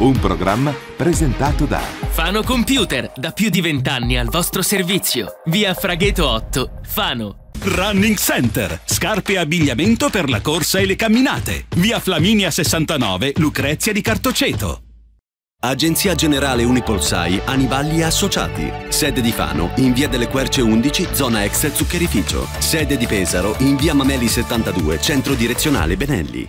Un programma presentato da Fano Computer, da più di vent'anni al vostro servizio. Via Fragheto 8, Fano. Running Center, scarpe e abbigliamento per la corsa e le camminate. Via Flaminia 69, Lucrezia di Cartoceto. Agenzia Generale Unipolsai, Aniballi Associati. Sede di Fano, in via delle Querce 11, zona ex zuccherificio. Sede di Pesaro, in via Mameli 72, centro direzionale Benelli.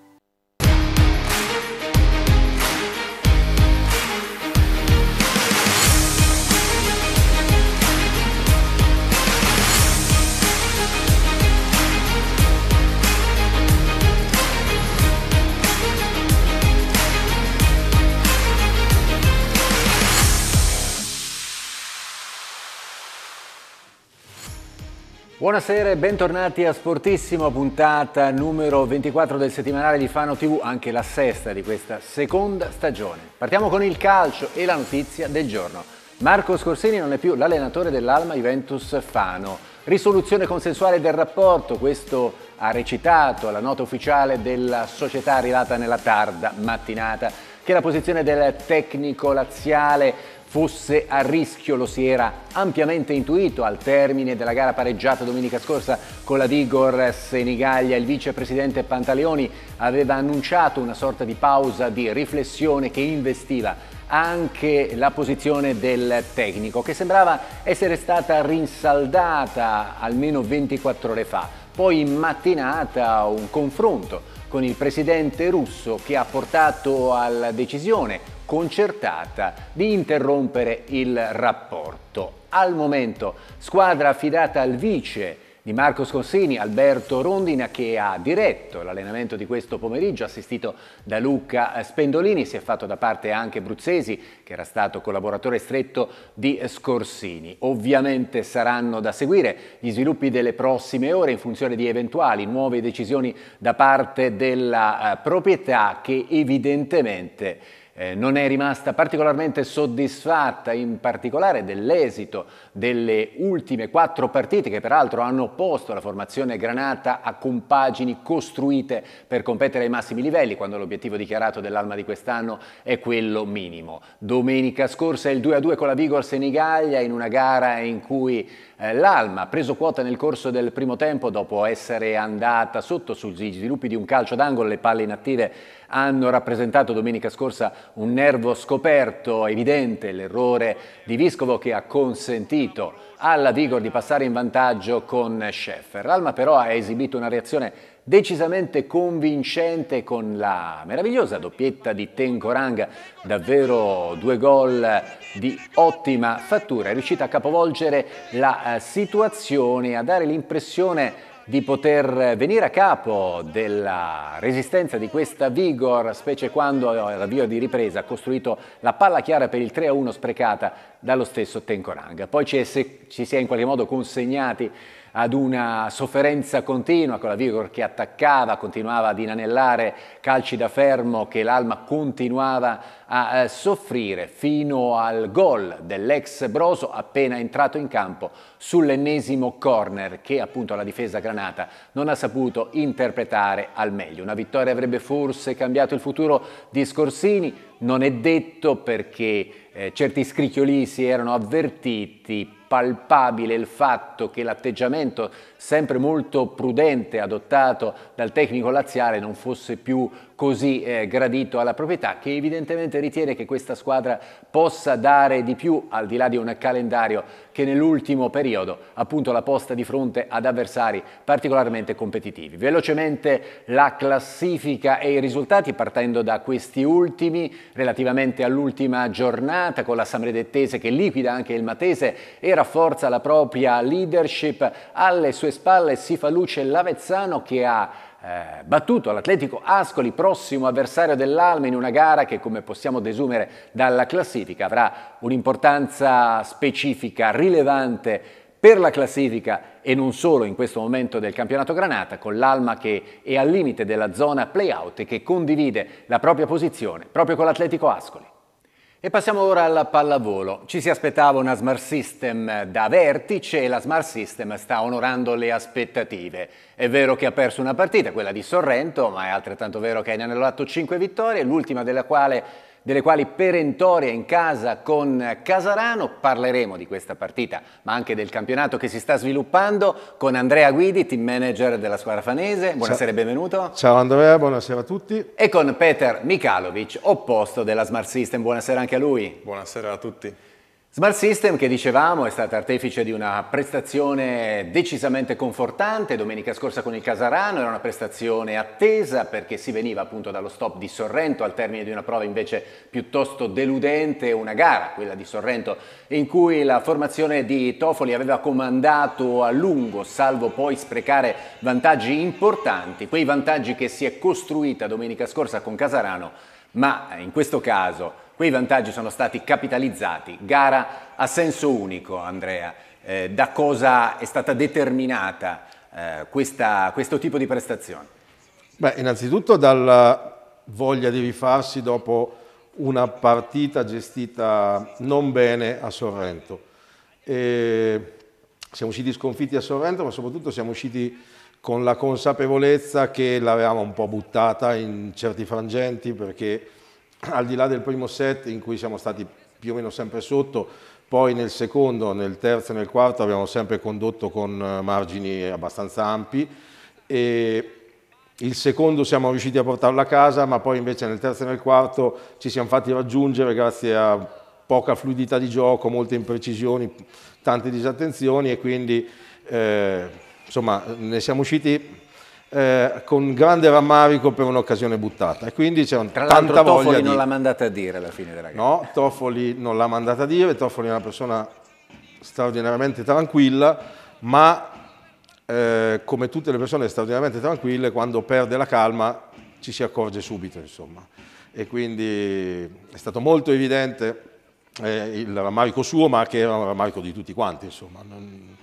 Buonasera e bentornati a Sportissimo, puntata numero 24 del settimanale di Fano TV, anche la sesta di questa seconda stagione. Partiamo con il calcio e la notizia del giorno. Marco Scorsini non è più l'allenatore dell'Alma Juventus Fano. Risoluzione consensuale del rapporto, questo ha recitato la nota ufficiale della società arrivata nella tarda mattinata che la posizione del tecnico laziale fosse a rischio, lo si era ampiamente intuito al termine della gara pareggiata domenica scorsa con la Vigor Senigallia. Il vicepresidente Pantaleoni aveva annunciato una sorta di pausa di riflessione che investiva anche la posizione del tecnico che sembrava essere stata rinsaldata almeno 24 ore fa. Poi in mattinata un confronto con il presidente russo che ha portato alla decisione concertata di interrompere il rapporto. Al momento squadra affidata al vice di Marco Scorsini, Alberto Rondina che ha diretto l'allenamento di questo pomeriggio, assistito da Luca Spendolini, si è fatto da parte anche Bruzzesi che era stato collaboratore stretto di Scorsini. Ovviamente saranno da seguire gli sviluppi delle prossime ore in funzione di eventuali nuove decisioni da parte della eh, proprietà che evidentemente eh, non è rimasta particolarmente soddisfatta in particolare dell'esito delle ultime quattro partite che peraltro hanno opposto la formazione Granata a compagini costruite per competere ai massimi livelli quando l'obiettivo dichiarato dell'Alma di quest'anno è quello minimo. Domenica scorsa il 2-2 con la Vigor Senigallia in una gara in cui eh, l'Alma ha preso quota nel corso del primo tempo dopo essere andata sotto sugli sviluppi di un calcio d'angolo, le palle inattive hanno rappresentato domenica scorsa un nervo scoperto, evidente l'errore di Viscovo che ha consentito alla Vigor di passare in vantaggio con Scheffer. L'Alma però ha esibito una reazione decisamente convincente con la meravigliosa doppietta di Tenkorang, davvero due gol di ottima fattura, è riuscita a capovolgere la eh, situazione, a dare l'impressione di poter venire a capo della resistenza di questa Vigor, specie quando l'avvio di ripresa ha costruito la palla chiara per il 3-1 sprecata dallo stesso Tenkoranga. Poi ci si è in qualche modo consegnati ad una sofferenza continua con la Vigor che attaccava, continuava ad inanellare calci da fermo che l'Alma continuava a eh, soffrire fino al gol dell'ex Broso appena entrato in campo sull'ennesimo corner che appunto la difesa granata non ha saputo interpretare al meglio. Una vittoria avrebbe forse cambiato il futuro di Scorsini, non è detto perché eh, certi scricchioli si erano avvertiti palpabile il fatto che l'atteggiamento sempre molto prudente adottato dal tecnico laziale non fosse più così eh, gradito alla proprietà che evidentemente ritiene che questa squadra possa dare di più al di là di un calendario che nell'ultimo periodo appunto la posta di fronte ad avversari particolarmente competitivi. Velocemente la classifica e i risultati partendo da questi ultimi relativamente all'ultima giornata con la Samredettese che liquida anche il Matese era rafforza la propria leadership, alle sue spalle si fa luce l'Avezzano che ha eh, battuto l'Atletico Ascoli, prossimo avversario dell'Alma in una gara che come possiamo desumere dalla classifica avrà un'importanza specifica, rilevante per la classifica e non solo in questo momento del campionato Granata, con l'Alma che è al limite della zona play-out e che condivide la propria posizione proprio con l'Atletico Ascoli. E passiamo ora alla pallavolo. Ci si aspettava una Smart System da vertice e la Smart System sta onorando le aspettative. È vero che ha perso una partita, quella di Sorrento, ma è altrettanto vero che ne ha inanellato 5 vittorie, l'ultima della quale delle quali perentoria in casa con Casarano. Parleremo di questa partita, ma anche del campionato che si sta sviluppando con Andrea Guidi, team manager della squadra fanese. Buonasera e benvenuto. Ciao Andrea, buonasera a tutti. E con Peter Mikalovic, opposto della Smart System. Buonasera anche a lui. Buonasera a tutti. Smart System, che dicevamo, è stata artefice di una prestazione decisamente confortante domenica scorsa con il Casarano, era una prestazione attesa perché si veniva appunto dallo stop di Sorrento al termine di una prova invece piuttosto deludente, una gara, quella di Sorrento, in cui la formazione di Tofoli aveva comandato a lungo, salvo poi sprecare vantaggi importanti, quei vantaggi che si è costruita domenica scorsa con Casarano, ma in questo caso Quei vantaggi sono stati capitalizzati, gara a senso unico Andrea, eh, da cosa è stata determinata eh, questa, questo tipo di prestazione? Beh, innanzitutto dalla voglia di rifarsi dopo una partita gestita non bene a Sorrento. E siamo usciti sconfitti a Sorrento, ma soprattutto siamo usciti con la consapevolezza che l'avevamo un po' buttata in certi frangenti perché al di là del primo set in cui siamo stati più o meno sempre sotto, poi nel secondo, nel terzo e nel quarto abbiamo sempre condotto con eh, margini abbastanza ampi e il secondo siamo riusciti a portarlo a casa, ma poi invece nel terzo e nel quarto ci siamo fatti raggiungere grazie a poca fluidità di gioco, molte imprecisioni, tante disattenzioni e quindi eh, insomma ne siamo usciti eh, con grande rammarico per un'occasione buttata. E quindi c'è un, Tra tanta Toffoli di... non l'ha mandata a dire alla fine della gara. No, Toffoli non l'ha mandata a dire, Toffoli è una persona straordinariamente tranquilla, ma eh, come tutte le persone straordinariamente tranquille, quando perde la calma ci si accorge subito, insomma. E quindi è stato molto evidente eh, il rammarico suo, ma che era un rammarico di tutti quanti, insomma, non,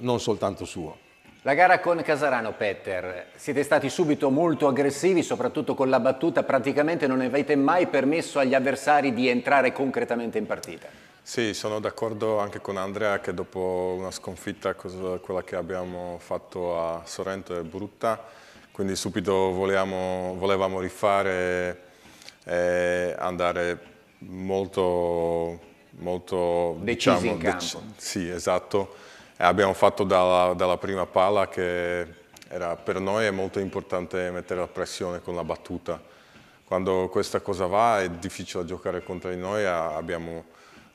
non soltanto suo. La gara con Casarano, Petter, siete stati subito molto aggressivi, soprattutto con la battuta, praticamente non avete mai permesso agli avversari di entrare concretamente in partita. Sì, sono d'accordo anche con Andrea che dopo una sconfitta, quella che abbiamo fatto a Sorrento è brutta, quindi subito volevamo, volevamo rifare e andare molto, molto decisi diciamo, in campo. Dec sì, esatto eh, abbiamo fatto dalla, dalla, prima pala che era, per noi è molto importante mettere la pressione con la battuta. Quando questa cosa va è difficile giocare contro di noi, abbiamo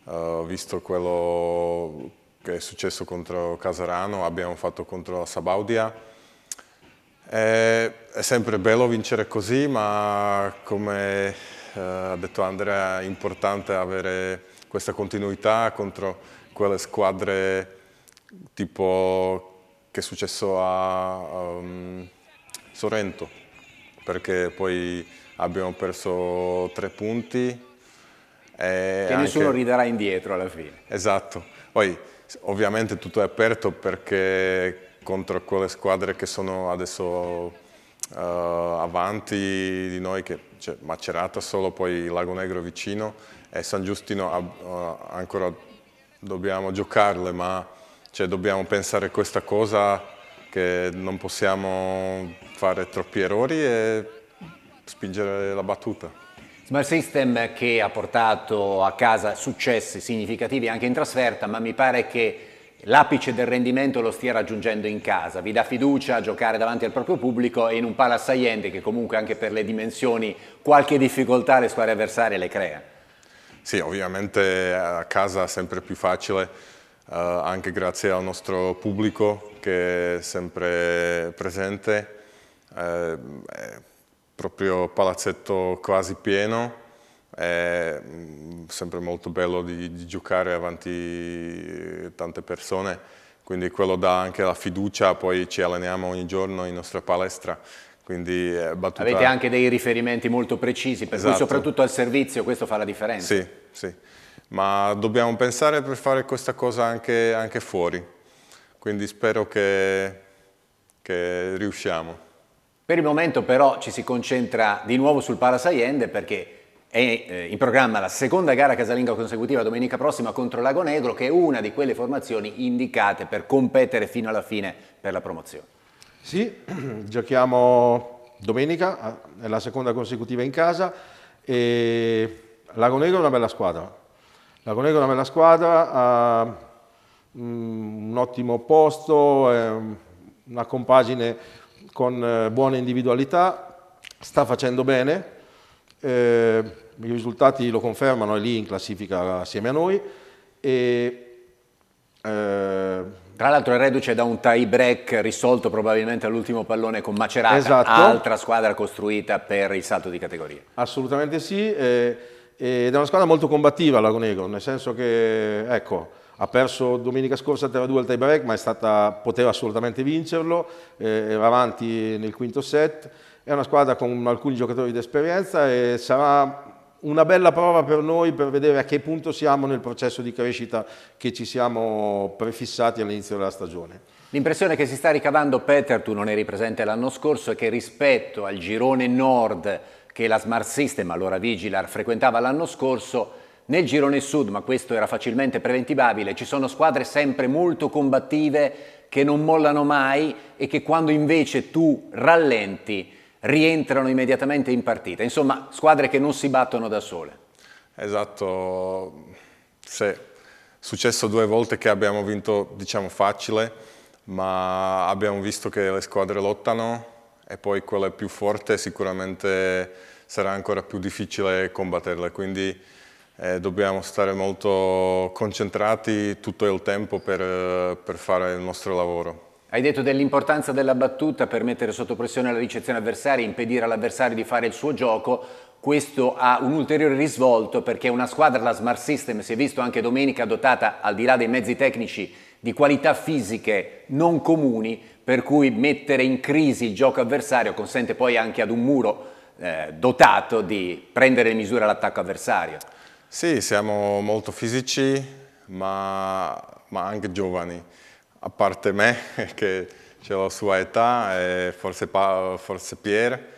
uh, visto quello che è successo contro Casarano, abbiamo fatto contro la Sabaudia. E, è sempre bello vincere così, ma come uh, ha detto Andrea è importante avere questa continuità contro quelle squadre tipo che è successo a um, Sorrento, perché poi abbiamo perso tre punti. E che anche... nessuno riderà indietro alla fine. Esatto. Poi ovviamente tutto è aperto perché contro quelle squadre che sono adesso Uh, avanti di noi, che c'è cioè, Macerata solo, poi Lago Negro vicino e San Giustino uh, ancora dobbiamo giocarle, ma cioè dobbiamo pensare a questa cosa che non possiamo fare troppi errori e spingere la battuta. Smart System che ha portato a casa successi significativi anche in trasferta, ma mi pare che l'apice del rendimento lo stia raggiungendo in casa, vi dà fiducia a giocare davanti al proprio pubblico e in un pala assaiente che comunque anche per le dimensioni qualche difficoltà le squadre avversarie le crea. Sì, ovviamente a casa è sempre più facile eh, anche grazie al nostro pubblico che è sempre presente, eh, proprio palazzetto quasi pieno, è mm, sempre molto bello di, di, giocare avanti eh, tante persone, quindi quello dà anche la fiducia, poi ci alleniamo ogni giorno in nostra palestra, quindi eh, battuta... Avete anche dei riferimenti molto precisi, per esatto. cui soprattutto al servizio questo fa la differenza. Sì, sì ma dobbiamo pensare per fare questa cosa anche, anche fuori, quindi spero che, che riusciamo. Per il momento però ci si concentra di nuovo sul Parasaiende perché è eh, in programma la seconda gara casalinga consecutiva domenica prossima contro Lago Negro che è una di quelle formazioni indicate per competere fino alla fine per la promozione. Sì, giochiamo domenica, è eh, la seconda consecutiva in casa e Lago Negro è una bella squadra, la Conego è una bella squadra, ha mm, un ottimo posto, una compagine con eh, buone individualità, sta facendo bene, eh, i risultati lo confermano, è lì in classifica assieme a noi. E, eh, tra l'altro è reduce da un tie break risolto probabilmente all'ultimo pallone con Macerata, esatto. altra squadra costruita per il salto di categoria. Assolutamente sì. Eh, ed è una squadra molto combattiva Lagonegro, nel senso che ecco, ha perso domenica scorsa 3-2 al tie break, ma stata, poteva assolutamente vincerlo, eh, era avanti nel quinto set, è una squadra con alcuni giocatori d'esperienza e sarà una bella prova per noi per vedere a che punto siamo nel processo di crescita che ci siamo prefissati all'inizio della stagione. L'impressione che si sta ricavando, Peter, tu non eri presente l'anno scorso, è che rispetto al girone nord che la Smart System, allora Vigilar, frequentava l'anno scorso, nel girone sud, ma questo era facilmente preventivabile, ci sono squadre sempre molto combattive che non mollano mai e che quando invece tu rallenti rientrano immediatamente in partita. Insomma, squadre che non si battono da sole. Esatto, sì. Successo due volte che abbiamo vinto, diciamo, facile, ma abbiamo visto che le squadre lottano e poi quelle più forti sicuramente sarà ancora più difficile combatterle, quindi eh, dobbiamo stare molto concentrati tutto il tempo per, per fare il nostro lavoro. Hai detto dell'importanza della battuta per mettere sotto pressione la ricezione avversaria, impedire all'avversario di fare il suo gioco, questo ha un ulteriore risvolto perché una squadra, la Smart System, si è visto anche domenica dotata, al di là dei mezzi tecnici, di qualità fisiche non comuni, per cui mettere in crisi il gioco avversario consente poi anche ad un muro eh, dotato di prendere misure all'attacco avversario. Sì, siamo molto fisici, ma, ma, anche giovani. A parte me, che c'è la sua età, e forse, Paolo, forse Pierre,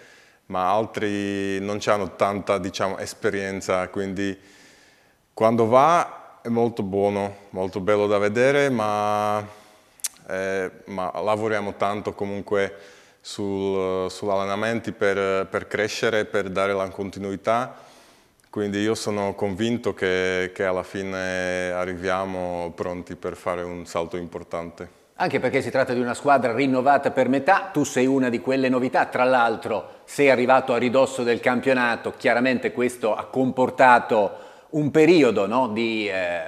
ma altri non hanno tanta diciamo, esperienza, quindi quando va è molto buono, molto bello da vedere, ma, eh, ma lavoriamo tanto comunque sul, sull'allenamento per, per, crescere, per dare la continuità. Quindi io sono convinto che, che alla fine arriviamo pronti per fare un salto importante. Anche perché si tratta di una squadra rinnovata per metà, tu sei una di quelle novità, tra l'altro sei arrivato a ridosso del campionato, chiaramente questo ha comportato un periodo no, di eh,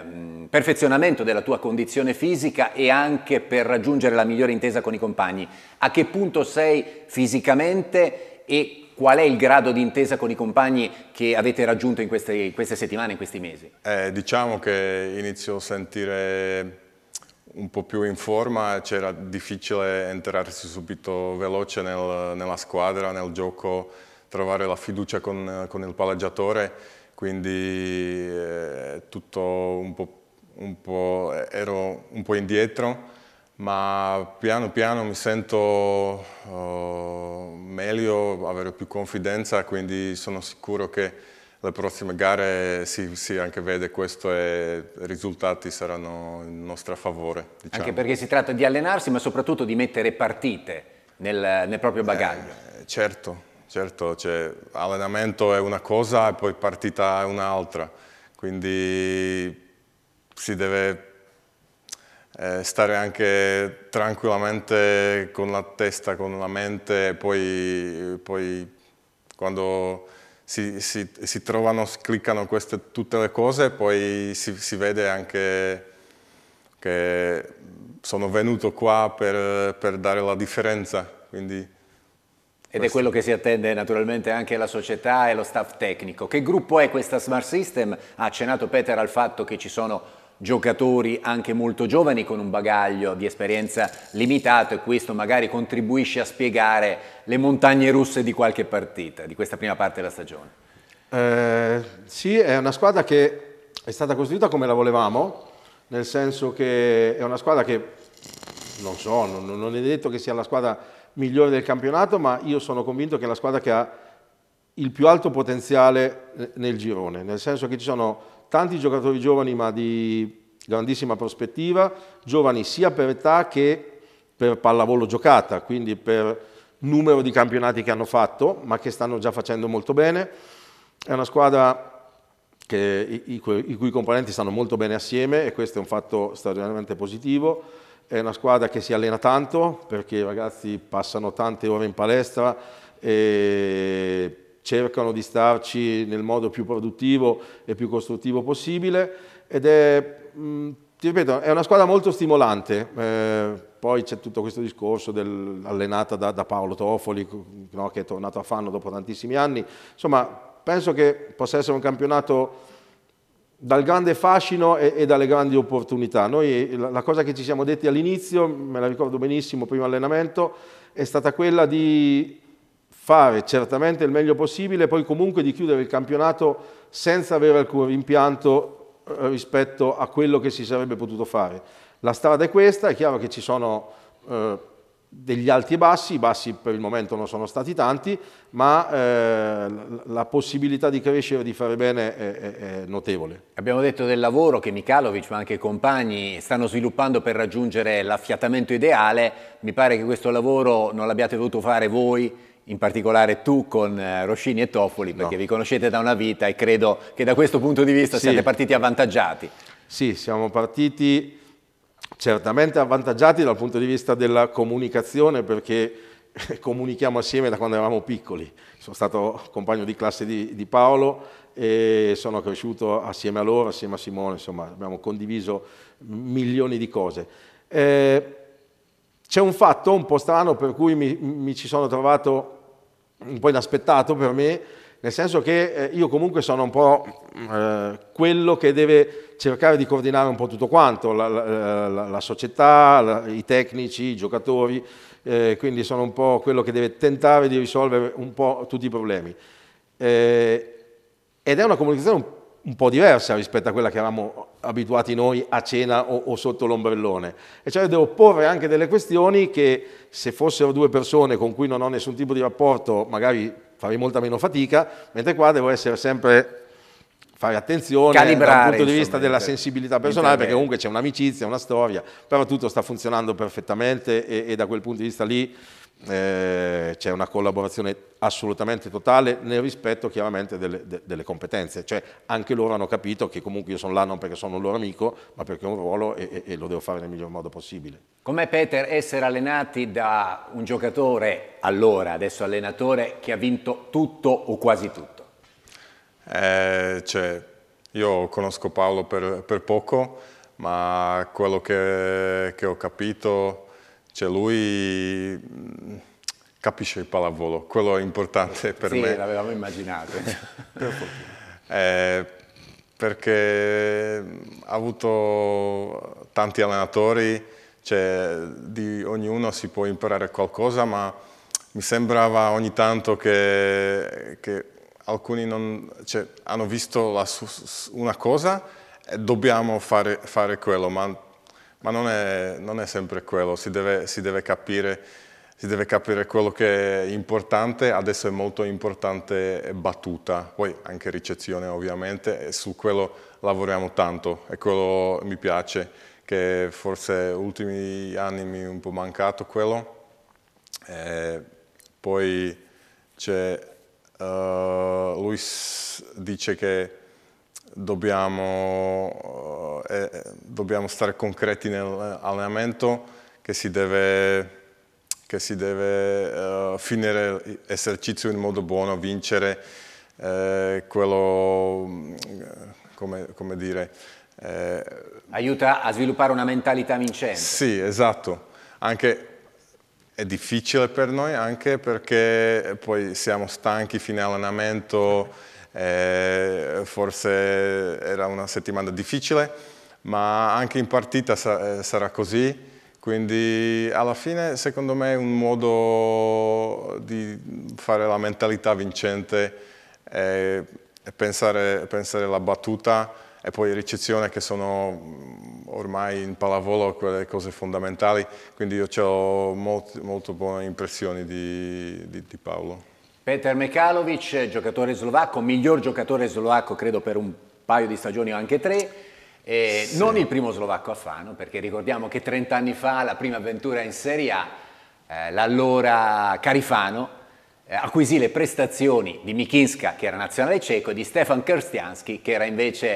perfezionamento della tua condizione fisica e anche per raggiungere la migliore intesa con i compagni. A che punto sei fisicamente e qual è il grado di intesa con i compagni che avete raggiunto in queste, in queste settimane, in questi mesi? Eh, diciamo che inizio a sentire un po' più in forma, c'era difficile entrarsi subito veloce nel, nella squadra, nel gioco, trovare la fiducia con, con il palleggiatore quindi eh, tutto un po', un po', ero un po' indietro, ma piano piano mi sento oh, meglio, avere più confidenza, quindi sono sicuro che le prossime gare si, si, anche vede questo e i risultati saranno in nostro favore. Diciamo. Anche perché si tratta di allenarsi ma soprattutto di mettere partite nel, nel proprio bagaglio. Eh, certo, Certo, cioè, allenamento è una cosa e poi partita è un'altra, quindi si deve eh, stare anche tranquillamente con la testa, con la mente e poi, poi quando si, si, si, trovano, cliccano queste, tutte le cose, poi si, si, vede anche che sono venuto qua per, per dare la differenza, quindi ed è quello che si attende naturalmente anche la società e lo staff tecnico. Che gruppo è questa Smart System? Ha accennato Peter al fatto che ci sono giocatori anche molto giovani con un bagaglio di esperienza limitato e questo magari contribuisce a spiegare le montagne russe di qualche partita, di questa prima parte della stagione. Eh, sì, è una squadra che è stata costruita come la volevamo, nel senso che è una squadra che, non so, non, non è detto che sia la squadra migliore del campionato, ma io sono convinto che è la squadra che ha il più alto potenziale eh, nel girone, nel senso che ci sono tanti giocatori giovani ma di grandissima prospettiva, giovani sia per età che per pallavolo giocata, quindi per numero di campionati che hanno fatto, ma che stanno già facendo molto bene. È una squadra che, i, i, i cui componenti stanno molto bene assieme e questo è un fatto straordinariamente positivo è una squadra che si allena tanto perché i ragazzi passano tante ore in palestra e cercano di starci nel modo più produttivo e più costruttivo possibile ed è, mm, ti ripeto, è una squadra molto stimolante. Eh, poi c'è tutto questo discorso dell'allenata da, da, Paolo Tofoli no, che è tornato a Fanno dopo tantissimi anni. Insomma, penso che possa essere un campionato dal grande fascino e, e dalle grandi opportunità. Noi, la, la, cosa che ci siamo detti all'inizio, me la ricordo benissimo, primo allenamento, è stata quella di fare certamente il meglio possibile, poi comunque di chiudere il campionato senza avere alcun rimpianto eh, rispetto a quello che si sarebbe potuto fare. La strada è questa, è chiaro che ci sono... Eh, degli alti e bassi, i bassi per il momento non sono stati tanti, ma eh, la possibilità di crescere, di fare bene è, è, è, notevole. Abbiamo detto del lavoro che Mikalovic ma anche i compagni stanno sviluppando per raggiungere l'affiatamento ideale, mi pare che questo lavoro non l'abbiate dovuto fare voi, in particolare tu con eh, Roscini e Toffoli, perché no. vi conoscete da una vita e credo che da questo punto di vista sì. siate partiti avvantaggiati. Sì, siamo partiti certamente avvantaggiati dal punto di vista della comunicazione perché comunichiamo assieme da quando eravamo piccoli. Sono stato compagno di classe di, di Paolo e sono cresciuto assieme a loro, assieme a Simone, insomma abbiamo condiviso milioni di cose. Eh, c'è un fatto un po' strano per cui mi, mi ci sono trovato un po' inaspettato per me, nel senso che eh, io comunque sono un po' eh, quello che deve cercare di coordinare un po' tutto quanto, la, la, la, la società, i tecnici, i giocatori, eh, quindi sono un po' quello che deve tentare di risolvere un po' tutti i problemi. Eh, ed è una comunicazione un, un, po' diversa rispetto a quella che eravamo abituati noi a cena o, o sotto l'ombrellone. E cioè devo porre anche delle questioni che se fossero due persone con cui non ho nessun tipo di rapporto, magari farei molta meno fatica, mentre qua devo essere sempre fare attenzione Calibrare, dal punto di vista della sensibilità personale, perché comunque c'è un'amicizia, una storia, però tutto sta funzionando perfettamente e, e da quel punto di vista lì eh, c'è una collaborazione assolutamente totale nel rispetto chiaramente delle, de, delle, competenze, cioè anche loro hanno capito che comunque io sono là non perché sono un loro amico, ma perché ho un ruolo e, e, e lo devo fare nel miglior modo possibile. Com'è Peter essere allenati da un giocatore, allora adesso allenatore, che ha vinto tutto o quasi tutto? Eh, cioè, io conosco Paolo per, per poco, ma quello che, che ho capito cioè lui mm, capisce il pallavolo, quello è importante per sì, me. Sì, l'avevamo immaginato. eh, perché mm, ha avuto tanti allenatori, cioè di ognuno si può imparare qualcosa, ma mi sembrava ogni tanto che, che alcuni non, cioè, hanno visto la, una cosa e dobbiamo fare, fare quello, ma ma non è, non è sempre quello, si deve, si, deve capire, si deve, capire, quello che è importante, adesso è molto importante battuta, poi anche ricezione ovviamente, e su quello lavoriamo tanto e quello mi piace, che forse negli ultimi anni mi è un po' mancato quello. E eh, poi c'è Uh, eh, lui dice che dobbiamo eh, dobbiamo stare concreti nell'allenamento che si deve, che si deve eh, finire l'esercizio in modo buono, vincere eh, quello, mm, come, come dire... Eh, Aiuta a sviluppare una mentalità vincente. Sì, esatto. Anche è difficile per noi anche perché poi siamo stanchi fine allenamento, eh, forse era una settimana difficile, ma anche in partita eh, sarà così, quindi alla fine secondo me è un modo di fare la mentalità vincente e pensare, pensare alla battuta e poi ricezione che sono mm, ormai in pallavolo quelle cose fondamentali, quindi io ho molto, molto buone impressioni di, di, di Paolo. Peter Mekalovic, giocatore slovacco, miglior giocatore slovacco credo per un paio di stagioni o anche tre, eh, sì. Non il primo slovacco a Fano, perché ricordiamo che 30 anni fa la prima avventura in Serie A, eh, l'allora Carifano, eh, acquisì le prestazioni di Michinska, che era nazionale ceco, e di Stefan Kerstianski, che era invece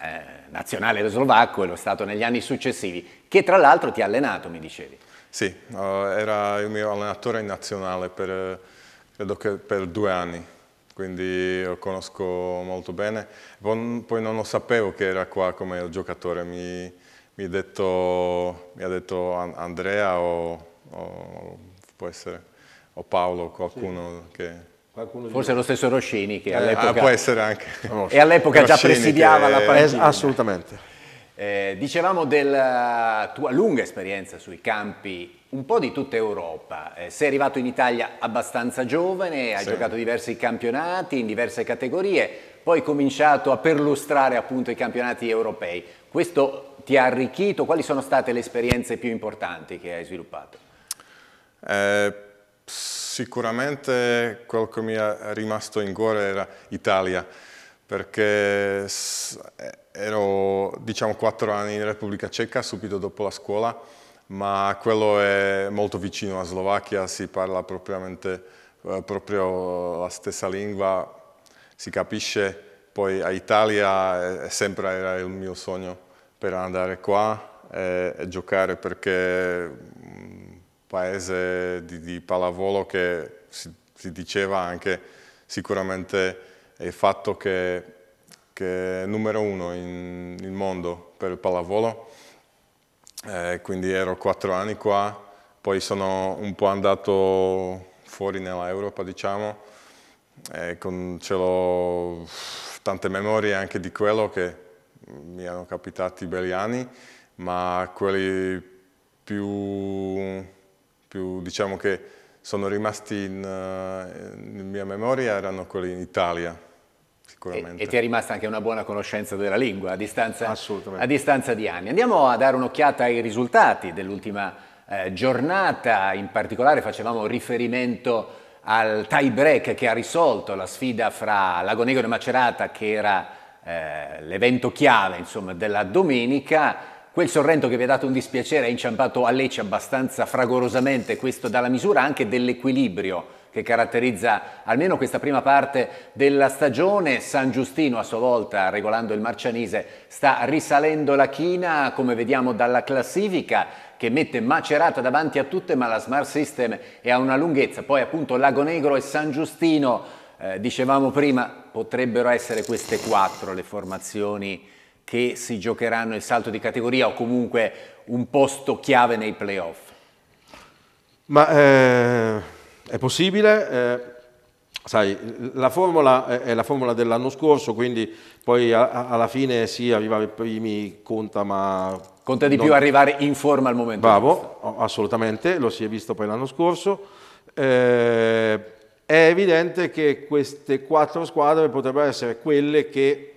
eh, nazionale slovacco e lo è stato negli anni successivi, che tra l'altro ti ha allenato, mi dicevi. Sì, eh, era il mio allenatore in nazionale per, eh, credo che per due anni quindi lo conosco molto bene. Poi non lo sapevo che era qua come giocatore, mi, mi, detto, mi ha detto Andrea o, o, può essere, o Paolo, qualcuno sì. che... Qualcuno Forse lo stesso Roscini che eh, all'epoca... Eh, può essere anche. E all'epoca già presidiava che... la partita. Assolutamente. Eh, dicevamo della eh, tua lunga esperienza sui campi un po' di tutta Europa. Eh, sei arrivato in Italia abbastanza giovane, hai sì. giocato diversi campionati in diverse categorie, poi hai cominciato a perlustrare appunto i campionati europei. Questo ti ha arricchito? Quali sono state le esperienze più importanti che hai sviluppato? Eh, sicuramente quello che mi è rimasto in cuore era Italia perché eh, ero diciamo quattro anni in Repubblica Ceca subito dopo la scuola, ma quello è molto vicino a Slovacchia, si parla propriamente eh, proprio la stessa lingua, si capisce, poi a Italia è, sempre era il mio sogno per andare qua e, e giocare perché è mm, un paese di, di pallavolo che si, si diceva anche sicuramente è il fatto che, che è numero uno in, in mondo per il pallavolo, eh, quindi ero quattro anni qua, poi sono un po' andato fuori nell'Europa, diciamo, e con, ce l'ho tante memorie anche di quello che mi hanno capitati belli anni, ma quelli più, più diciamo che sono rimasti in, eh, in mia memoria erano quelli in Italia, sicuramente. E, e, ti è rimasta anche una buona conoscenza della lingua a distanza, a distanza di anni. Andiamo a dare un'occhiata ai risultati dell'ultima eh, giornata, in particolare facevamo riferimento al tie break che ha risolto la sfida fra Lagonegro e Macerata che era eh, l'evento chiave insomma, della domenica. Quel Sorrento che vi ha dato un dispiacere ha inciampato a Lecce abbastanza fragorosamente, questo dalla misura anche dell'equilibrio che caratterizza almeno questa prima parte della stagione. San Giustino a sua volta, regolando il Marcianise, sta risalendo la china, come vediamo dalla classifica che mette Macerata davanti a tutte, ma la Smart System è a una lunghezza. Poi appunto Lagonegro e San Giustino, eh, dicevamo prima, potrebbero essere queste quattro le formazioni che si giocheranno il salto di categoria o comunque un posto chiave nei playoff. Ma eh, è possibile, eh, sai, la formula è la formula dell'anno scorso, quindi poi a, a, alla fine sì, arrivare primi conta, ma... Conta di non... più arrivare in forma al momento. Bravo, assolutamente, lo si è visto poi l'anno scorso. Eh, è evidente che queste quattro squadre potrebbero essere quelle che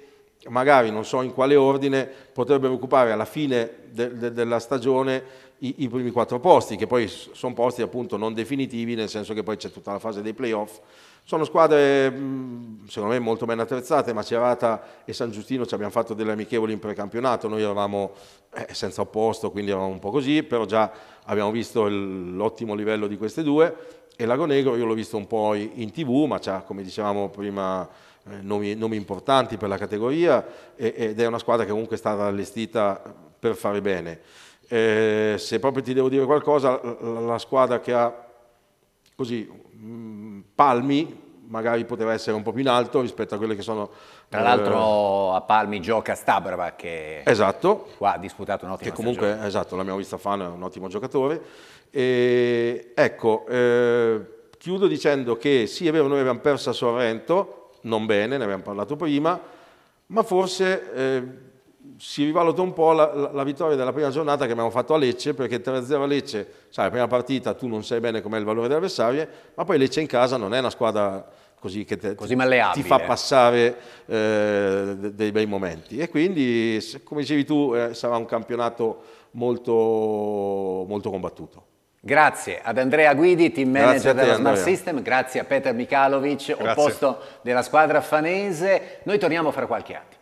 magari non so in quale ordine potrebbero occupare alla fine de, de, della stagione i, i primi quattro posti, che poi sono posti appunto non definitivi, nel senso che poi c'è tutta la fase dei playoff. Sono squadre mhmm, secondo me molto ben attrezzate, Macerata e San Giustino ci abbiamo fatto delle amichevoli in precampionato, noi eravamo eh, senza opposto, quindi eravamo un po' così, però già abbiamo visto l'ottimo livello di queste due e Lago Negro io l'ho visto un po' in tv, ma c'ha come dicevamo prima eh, nomi, nomi, importanti per la categoria e, ed è una squadra che comunque è stata allestita per fare bene. Eh, se proprio ti devo dire qualcosa, la, la squadra che ha così, mh, mm, Palmi magari poteva essere un po' più in alto rispetto a quelle che sono... Tra eh, l'altro a Palmi gioca Stabrava che esatto, qua ha disputato un ottimo Che comunque, stagione. esatto, l'abbiamo vista fan, è un ottimo giocatore. E, ecco, eh, chiudo dicendo che sì, è vero, noi abbiamo perso a Sorrento, non bene, ne abbiamo parlato prima, ma forse eh, si rivaluta un po' la, la, la, vittoria della prima giornata che abbiamo fatto a Lecce, perché 3-0 a Lecce, sai, la prima partita tu non sai bene com'è il valore delle avversarie, ma poi Lecce in casa non è una squadra così che te, così ti fa passare eh, dei bei momenti. E quindi, come dicevi tu, eh, sarà un campionato molto, molto combattuto. Grazie ad Andrea Guidi, team manager te, della Smart Andrea. System, grazie a Peter Mikalovic, opposto della squadra fanese. Noi torniamo fra qualche anno.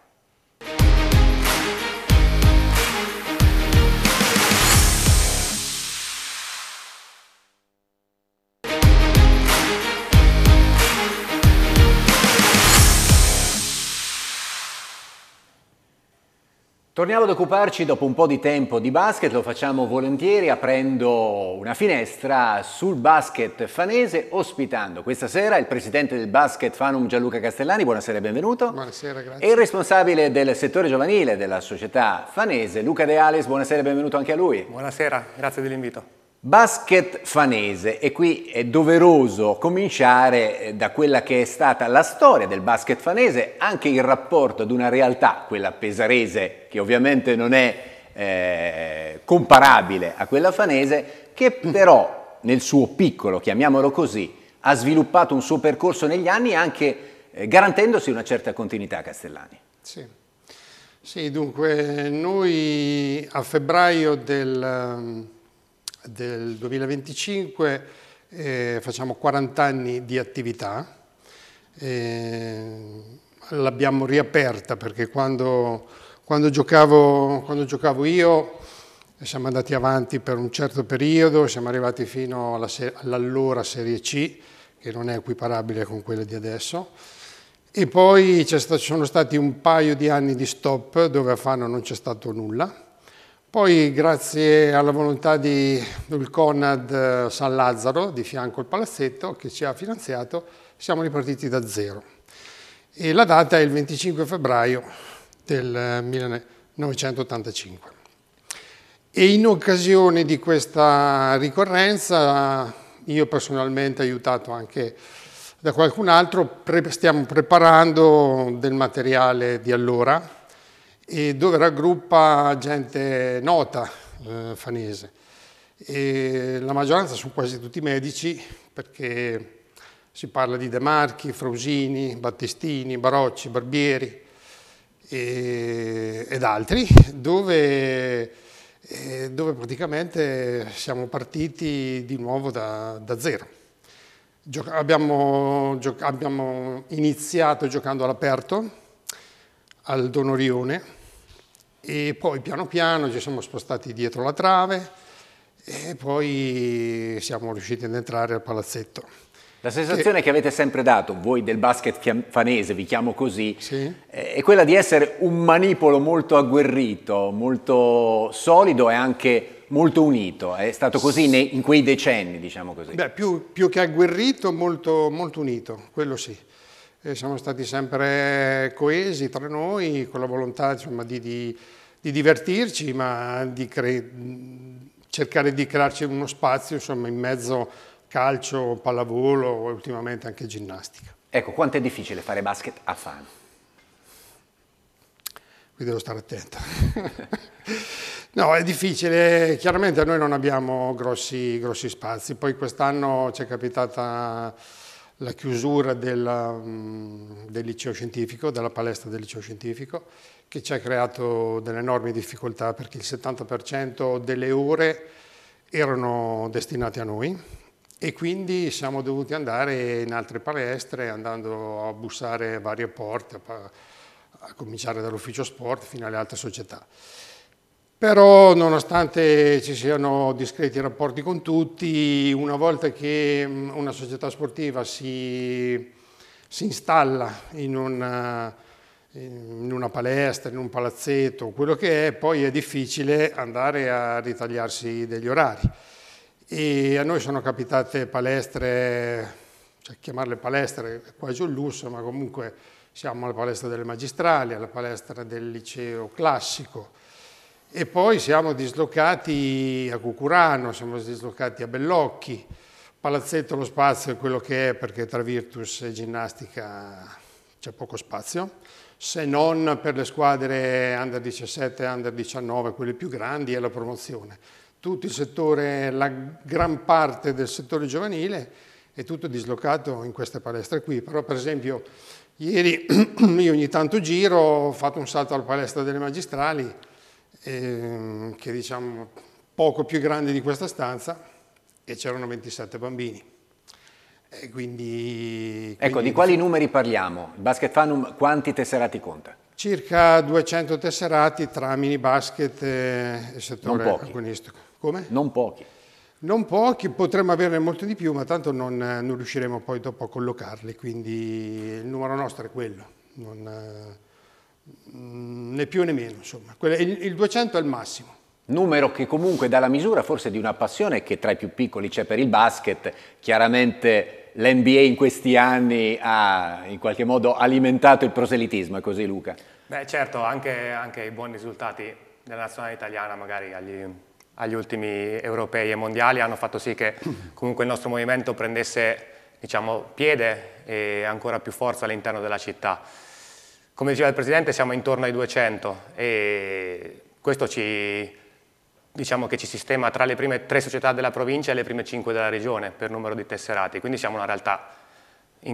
Torniamo ad occuparci dopo un po' di tempo di basket, lo facciamo volentieri aprendo una finestra sul basket fanese, ospitando questa sera il presidente del Basket Fanum Gianluca Castellani, buonasera e benvenuto. Buonasera, grazie. E il responsabile del settore giovanile della società fanese, Luca De Ales, buonasera e benvenuto anche a lui. Buonasera, grazie dell'invito. Basket fanese e qui è doveroso cominciare eh, da quella che è stata la storia del basket fanese, anche il rapporto ad una realtà, quella pesarese, che ovviamente non è eh, comparabile a quella fanese, che però nel suo piccolo, chiamiamolo così, ha sviluppato un suo percorso negli anni anche eh, garantendosi una certa continuità a Castellani. Sì. sì, dunque noi a febbraio del del 2025 eh, facciamo 40 anni di attività, eh, l'abbiamo riaperta perché quando, quando, giocavo, quando giocavo io eh, siamo andati avanti per un certo periodo, siamo arrivati fino all'allora Serie C, che non è equiparabile con quella di adesso, e poi ci sono stati un paio di anni di stop dove a Fano non c'è stato nulla, poi grazie alla volontà di, del Conad eh, San Lazzaro, di fianco al palazzetto, che ci ha finanziato, siamo ripartiti da zero. E la data è il 25 febbraio del 1985. Eh, e in occasione di questa ricorrenza, io personalmente aiutato anche da qualcun altro, pre stiamo preparando del materiale di allora, e dove raggruppa gente nota eh, fanese. E la maggioranza sono quasi tutti medici perché si parla di De Marchi, Frausini, Battistini, Barocci, Barbieri e, ed altri, dove, eh, dove, praticamente siamo partiti di nuovo da, da zero. Gio abbiamo, abbiamo iniziato giocando all'aperto, al Donorione, e poi piano piano ci siamo spostati dietro la trave e poi siamo riusciti ad entrare al palazzetto. La sensazione che, che avete sempre dato, voi del basket fanese, vi chiamo così, sì. è quella di essere un manipolo molto agguerrito, molto solido e anche molto unito. È stato così nei, in quei decenni, diciamo così. Beh, più, più che agguerrito, molto, molto unito, quello sì e siamo stati sempre coesi tra noi, con la volontà insomma, di, di, di, divertirci, ma di cercare di crearci uno spazio insomma, in mezzo calcio, pallavolo e ultimamente anche ginnastica. Ecco, quanto è difficile fare basket a Fano? Qui devo stare attento. no, è difficile, chiaramente noi non abbiamo grossi, grossi spazi, poi quest'anno ci è capitata la chiusura della, del liceo scientifico, della palestra del liceo scientifico, che ci ha creato delle enormi difficoltà perché il 70% delle ore erano destinate a noi e quindi siamo dovuti andare in altre palestre andando a bussare varie porte, a, a cominciare dall'ufficio sport fino alle altre società. Però nonostante ci siano discreti rapporti con tutti, una volta che mm, una società sportiva si, si installa in una, eh, in una palestra, in un palazzetto, quello che è, poi è difficile andare a ritagliarsi degli orari. E a noi sono capitate palestre, cioè chiamarle palestre è quasi un lusso, ma comunque siamo alla palestra delle magistrali, alla palestra del liceo classico, e poi siamo dislocati a Cucurano, siamo dislocati a Bellocchi, Palazzetto lo spazio è quello che è perché tra Virtus e ginnastica c'è poco spazio, se non per le squadre under 17, under 19, quelle più grandi è la promozione. Tutto il settore, la gran parte del settore giovanile è tutto dislocato in queste palestre qui, però per esempio ieri io ogni tanto giro, ho fatto un salto alla palestra delle magistrali, ehm, che diciamo poco più grande di questa stanza, e c'erano 27 bambini. E quindi, ecco, di quali diciamo numeri parliamo? Il Basket Fanum quanti tesserati conta? Circa 200 tesserati tra mini basket e settore agonistico. Come? Non pochi. Non pochi, potremmo averne molto di più, ma tanto non, non riusciremo poi dopo a collocarli, quindi il numero nostro è quello. Non, Mm, né più né meno, insomma. Il, 200 è il massimo. Numero che comunque dà la misura forse di una passione che tra i più piccoli c'è per il basket, chiaramente l'NBA in questi anni ha in qualche modo alimentato il proselitismo, è così Luca? Beh certo, anche, anche i buoni risultati della nazionale italiana magari agli, agli ultimi europei e mondiali hanno fatto sì che comunque il nostro movimento prendesse diciamo, piede e ancora più forza all'interno della città. Come diceva il Presidente siamo intorno ai 200 e questo ci, diciamo che ci sistema tra le prime tre società della provincia e le prime cinque della regione per numero di tesserati, quindi siamo una realtà,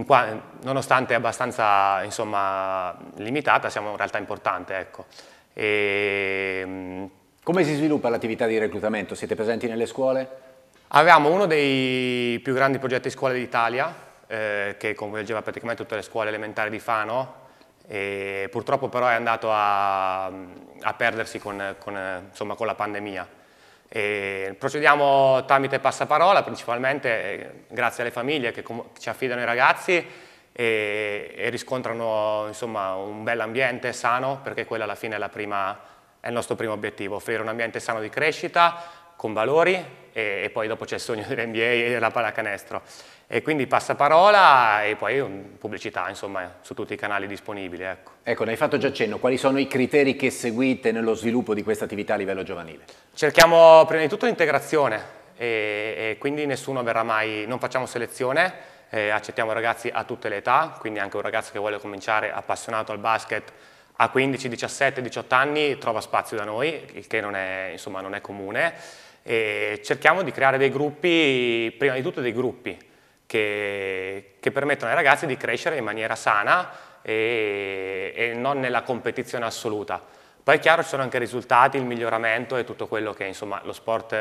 qua, nonostante abbastanza insomma, limitata, siamo una realtà importante. Ecco. E, ehm, Come si sviluppa l'attività di reclutamento? Siete presenti nelle scuole? Avevamo uno dei più grandi progetti scuole d'Italia, eh, che coinvolgeva praticamente tutte le scuole elementari di Fano, e purtroppo però è andato a, a perdersi con, con, insomma, con, la pandemia. E procediamo tramite passaparola principalmente eh, grazie alle famiglie che ci affidano i ragazzi e, e riscontrano insomma, un bel ambiente sano perché quello alla fine è, prima, è il nostro primo obiettivo, offrire un ambiente sano di crescita, con valori e, poi dopo c'è il sogno dell'NBA e della pallacanestro. E quindi passaparola e poi um, pubblicità, insomma, su tutti i canali disponibili. Ecco, ecco ne hai fatto già accenno. Quali sono i criteri che seguite nello sviluppo di questa attività a livello giovanile? Cerchiamo prima di tutto l'integrazione e, e quindi nessuno verrà mai, non facciamo selezione, eh, accettiamo ragazzi a tutte le età, quindi anche un ragazzo che vuole cominciare appassionato al basket a 15, 17, 18 anni trova spazio da noi, il che non è, insomma, non è comune, e cerchiamo di creare dei gruppi, prima di tutto dei gruppi, che, che permettono ai ragazzi di crescere in maniera sana e, e, non nella competizione assoluta. Poi è chiaro ci sono anche i risultati, il miglioramento e tutto quello che insomma, lo sport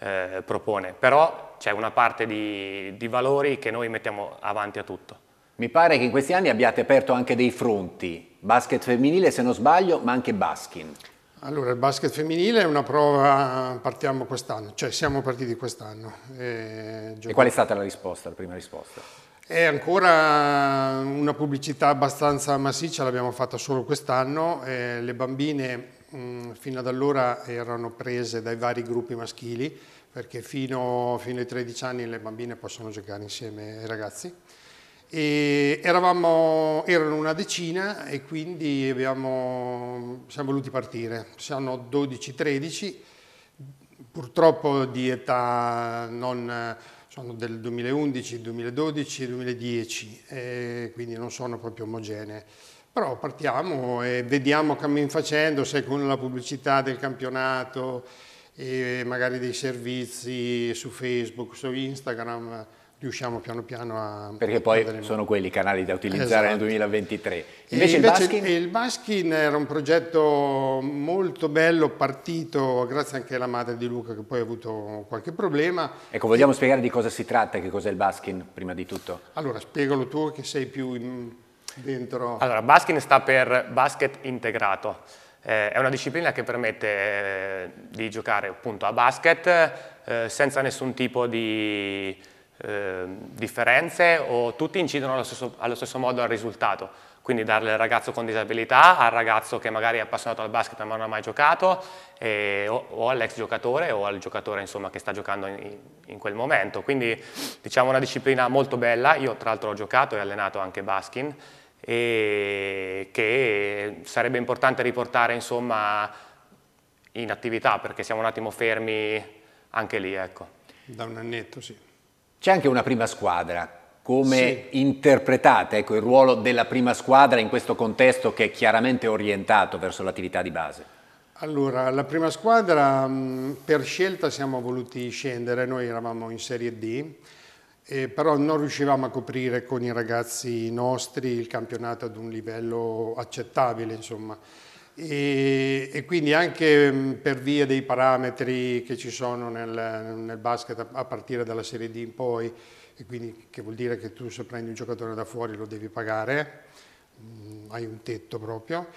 eh, propone, però c'è una parte di, di valori che noi mettiamo avanti a tutto. Mi pare che in questi anni abbiate aperto anche dei fronti basket femminile se non sbaglio, ma anche baskin. Allora, il basket femminile è una prova, partiamo quest'anno, cioè siamo partiti quest'anno. E, eh, e qual è stata la risposta, la prima risposta? È ancora una pubblicità abbastanza massiccia, l'abbiamo fatta solo quest'anno. Eh, le bambine mh, mm, fino ad allora erano prese dai vari gruppi maschili, perché fino, fino ai 13 anni le bambine possono giocare insieme ai ragazzi e eravamo, erano una decina e quindi abbiamo, siamo voluti partire. Siamo 12-13, purtroppo di età non, sono del 2011, 2012, 2010, eh, quindi non sono proprio omogenee. Però partiamo e vediamo cammin facendo se con la pubblicità del campionato e magari dei servizi su Facebook, su Instagram, riusciamo piano piano a... Perché poi a sono quelli i canali da utilizzare esatto. nel 2023. Invece, invece il, Baskin... il, Baskin... era un progetto molto bello, partito grazie anche alla madre di Luca che poi ha avuto qualche problema. Ecco, vogliamo e... spiegare di cosa si tratta, che cos'è il Baskin prima di tutto? Allora, spiegalo tu che sei più in... dentro... Allora, Baskin sta per basket integrato. Eh, è una disciplina che permette eh, di giocare appunto a basket eh, senza nessun tipo di Ehm, differenze o tutti incidono allo stesso, allo stesso modo al risultato, quindi darle al ragazzo con disabilità, al ragazzo che magari è appassionato al basket ma non ha mai giocato, e, o, o all'ex giocatore o al giocatore insomma, che sta giocando in, in, quel momento. Quindi diciamo una disciplina molto bella, io tra l'altro ho giocato e allenato anche Baskin, e che sarebbe importante riportare insomma, in attività perché siamo un attimo fermi anche lì. Ecco. Da un annetto sì. C'è anche una prima squadra, come sì. interpretate ecco, il ruolo della prima squadra in questo contesto che è chiaramente orientato verso l'attività di base? Allora, la prima squadra mm, per scelta siamo voluti scendere, noi eravamo in Serie D, eh, però non riuscivamo a coprire con i ragazzi nostri il campionato ad un livello accettabile, insomma. E, e, quindi anche mm, per via dei parametri che ci sono nel, nel basket a, partire dalla Serie D in poi, quindi, che vuol dire che tu se prendi un giocatore da fuori lo devi pagare, mh, mm, hai un tetto proprio.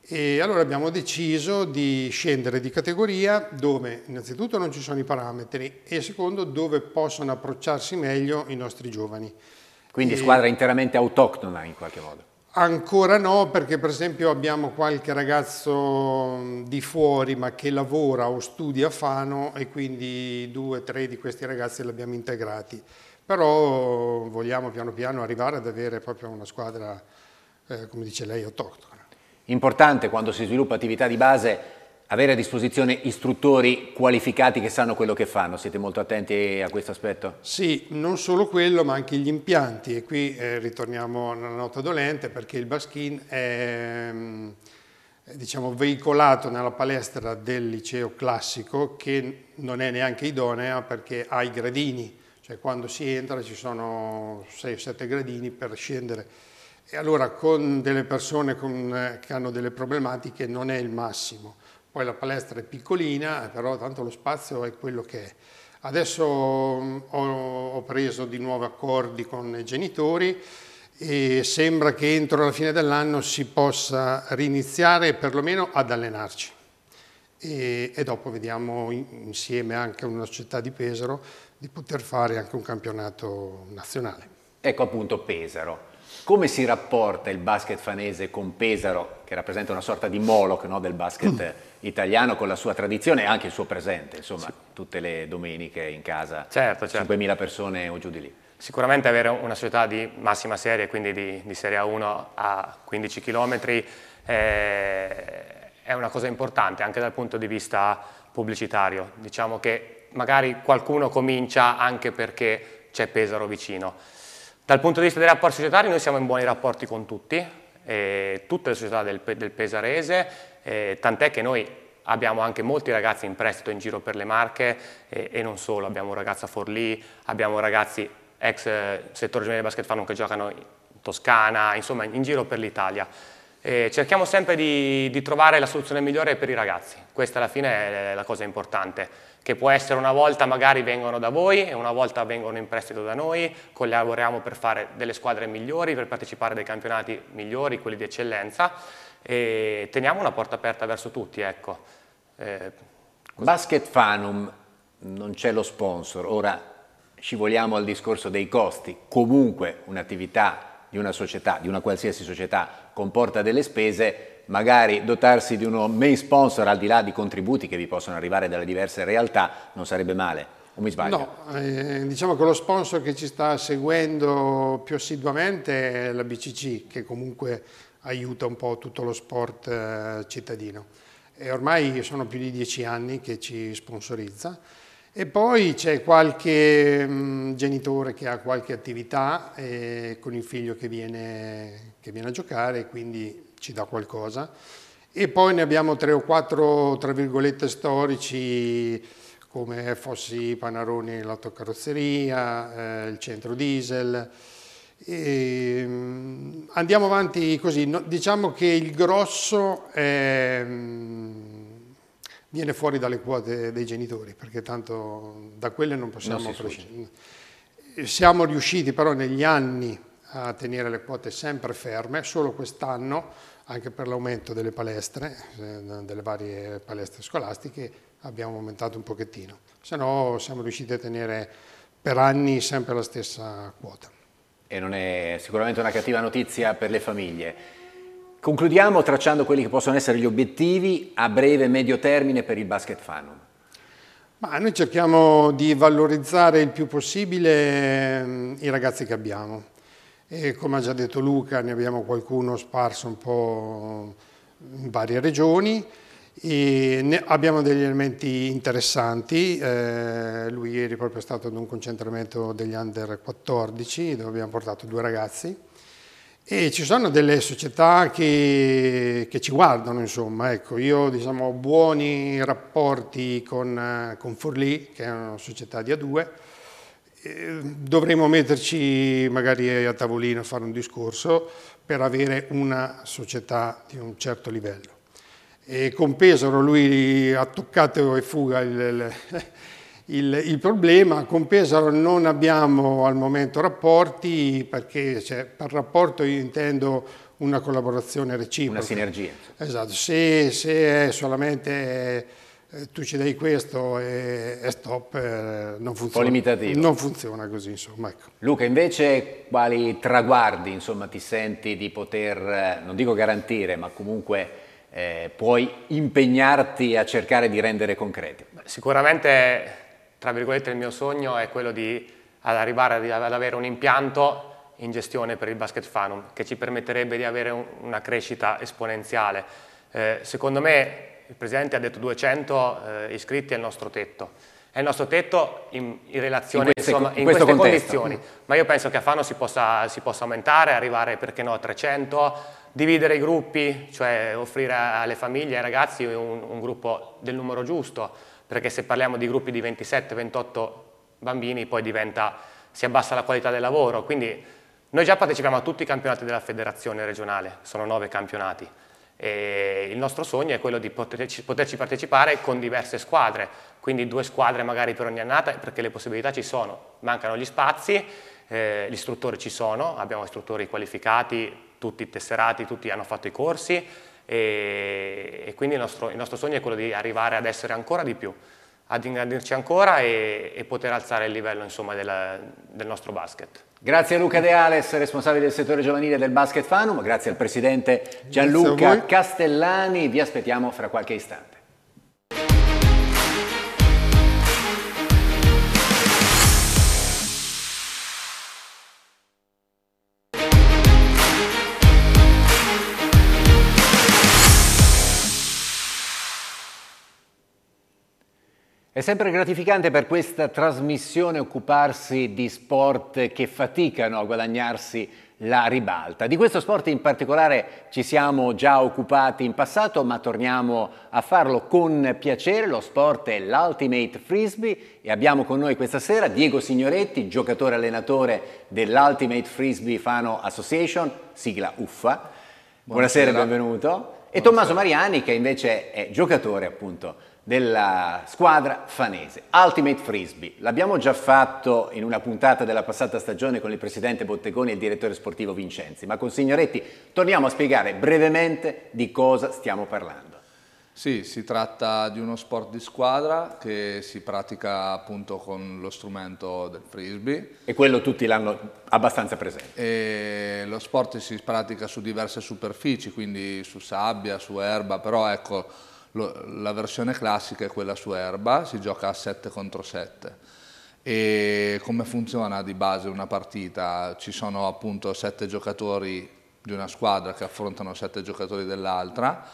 E allora abbiamo deciso di scendere di categoria dove innanzitutto non ci sono i parametri e secondo dove possono approcciarsi meglio i nostri giovani. Quindi e... squadra interamente autoctona in qualche modo. Ancora no, perché per esempio abbiamo qualche ragazzo mm, di fuori ma che lavora o studia a Fano e quindi due o tre di questi ragazzi li abbiamo integrati. Però mm, vogliamo piano piano arrivare ad avere proprio una squadra, eh, come dice lei, autoctona. Importante quando si sviluppa attività di base avere a disposizione istruttori qualificati che sanno quello che fanno, siete molto attenti a questo aspetto? Sì, non solo quello ma anche gli impianti e qui eh, ritorniamo alla nota dolente perché il baskin è mm, diciamo, veicolato nella palestra del liceo classico che non è neanche idonea perché ha i gradini, cioè quando si entra ci sono 6-7 gradini per scendere e allora con delle persone con, eh, che hanno delle problematiche non è il massimo poi la palestra è piccolina, però tanto lo spazio è quello che è. Adesso mm, ho, preso di nuovo accordi con i genitori e sembra che entro la fine dell'anno si possa riniziare perlomeno ad allenarci. E, e dopo vediamo insieme anche a una società di Pesaro di poter fare anche un campionato nazionale. Ecco appunto Pesaro. Come si rapporta il basket fanese con Pesaro, che rappresenta una sorta di Moloch no, del basket mm. italiano, con la sua tradizione e anche il suo presente, insomma, sì. tutte le domeniche in casa, certo, certo. 5.000 persone o giù di lì? Sicuramente avere una società di massima serie, quindi di, di Serie A1 a 15 km, eh, è una cosa importante anche dal punto di vista pubblicitario. Diciamo che magari qualcuno comincia anche perché c'è Pesaro vicino. Dal punto di vista dei rapporti societari noi siamo in buoni rapporti con tutti, eh, tutte le società del, del Pesarese, eh, tant'è che noi abbiamo anche molti ragazzi in prestito in giro per le Marche eh, e non solo, abbiamo un ragazzo a Forlì, abbiamo ragazzi ex eh, settore giovanile basket fan che giocano in Toscana, insomma in giro per l'Italia. cerchiamo sempre di, di trovare la soluzione migliore per i ragazzi, questa alla fine è la cosa importante che può essere una volta magari vengono da voi e una volta vengono in prestito da noi, collaboriamo per fare delle squadre migliori, per partecipare a dei campionati migliori, quelli di eccellenza, e teniamo una porta aperta verso tutti. Ecco. Eh, Basket Fanum non c'è lo sponsor, ora scivoliamo al discorso dei costi, comunque un'attività di una società, di una qualsiasi società, comporta delle spese, magari dotarsi di uno main sponsor al di là di contributi che vi possono arrivare dalle diverse realtà non sarebbe male. O mi sbaglio? No, eh, diciamo che lo sponsor che ci sta seguendo più assiduamente è la BCC, che comunque aiuta un po' tutto lo sport eh, cittadino. E ormai sono più di dieci anni che ci sponsorizza. E poi c'è qualche mh, mm, genitore che ha qualche attività eh, con il figlio che viene, che viene a giocare, quindi ci dà qualcosa. E poi ne abbiamo tre o quattro, tra virgolette, storici come Fossi Panaroni l'autocarrozzeria, eh, il centro diesel. E, ehm, andiamo avanti così, no, diciamo che il grosso è, mm, viene fuori dalle quote dei genitori, perché tanto da quelle non possiamo prescindere. Siamo riusciti però negli anni a tenere le quote sempre ferme, solo quest'anno, anche per l'aumento delle palestre, eh, delle varie palestre scolastiche, abbiamo aumentato un pochettino, se no siamo riusciti a tenere per anni sempre la stessa quota. E non è sicuramente una cattiva notizia per le famiglie. Concludiamo tracciando quelli che possono essere gli obiettivi a breve e medio termine per il Basket Fanum. Ma noi cerchiamo di valorizzare il più possibile mm, i ragazzi che abbiamo e come ha già detto Luca ne abbiamo qualcuno sparso un po' in varie regioni e abbiamo degli elementi interessanti, eh, lui ieri è proprio stato ad un concentramento degli under 14 dove abbiamo portato due ragazzi e ci sono delle società che, che ci guardano insomma, ecco, io diciamo, ho buoni rapporti con, eh, con Forlì che è una società di A2 eh, dovremmo metterci magari a tavolino a fare un discorso per avere una società di un certo livello. E con Pesaro lui ha toccato e fuga il, il, il problema, con Pesaro non abbiamo al momento rapporti perché cioè, per rapporto io intendo una collaborazione reciproca. Una sinergia. Esatto, se, se è solamente eh, tu ci dai questo e, e stop, eh, non funziona. Un po' limitativo. Non funziona così, insomma. Ecco. Luca, invece quali traguardi insomma, ti senti di poter, eh, non dico garantire, ma comunque eh, puoi impegnarti a cercare di rendere concreti? Sicuramente, tra virgolette, il mio sogno è quello di arrivare ad avere un impianto in gestione per il Basket Fanum che ci permetterebbe di avere una crescita esponenziale. Eh, secondo me il Presidente ha detto 200 eh, iscritti al nostro tetto. È il nostro tetto in, in relazione, in queste, insomma, in queste condizioni. Ma io penso che a Fano si possa, si possa aumentare, arrivare, perché no, a 300, dividere i gruppi, cioè offrire alle famiglie, ai ragazzi un, un gruppo del numero giusto, perché se parliamo di gruppi di 27-28 bambini poi diventa, si abbassa la qualità del lavoro. Quindi noi già partecipiamo a tutti i campionati della federazione regionale, sono nove campionati. E il nostro sogno è quello di poterci, poterci, partecipare con diverse squadre, quindi due squadre magari per ogni annata, perché le possibilità ci sono, mancano gli spazi, eh, gli istruttori ci sono, abbiamo istruttori qualificati, tutti tesserati, tutti hanno fatto i corsi e, e quindi il nostro, il nostro, sogno è quello di arrivare ad essere ancora di più, ad ingrandirci ancora e, e poter alzare il livello insomma, del, del nostro basket. Grazie a Luca De Ales, responsabile del settore giovanile del Basket Fanum, grazie al presidente Gianluca Castellani, vi aspettiamo fra qualche istante. È sempre gratificante per questa trasmissione occuparsi di sport che faticano a guadagnarsi la ribalta. Di questo sport in particolare ci siamo già occupati in passato, ma torniamo a farlo con piacere. Lo sport è l'Ultimate Frisbee e abbiamo con noi questa sera Diego Signoretti, giocatore allenatore dell'Ultimate Frisbee Fano Association, sigla UFFA. Buonasera, Buonasera. benvenuto. E Tommaso Mariani che invece è giocatore appunto della squadra fanese. Ultimate Frisbee, l'abbiamo già fatto in una puntata della passata stagione con il presidente Bottegoni e il direttore sportivo Vincenzi, ma con Signoretti torniamo a spiegare brevemente di cosa stiamo parlando. Sì, si tratta di uno sport di squadra che si pratica appunto con lo strumento del frisbee. E quello tutti l'hanno abbastanza presente. E lo sport si pratica su diverse superfici, quindi su sabbia, su erba, però ecco lo, la versione classica è quella su erba, si gioca a 7 contro 7. E come funziona di base una partita? Ci sono appunto 7 giocatori di una squadra che affrontano 7 giocatori dell'altra,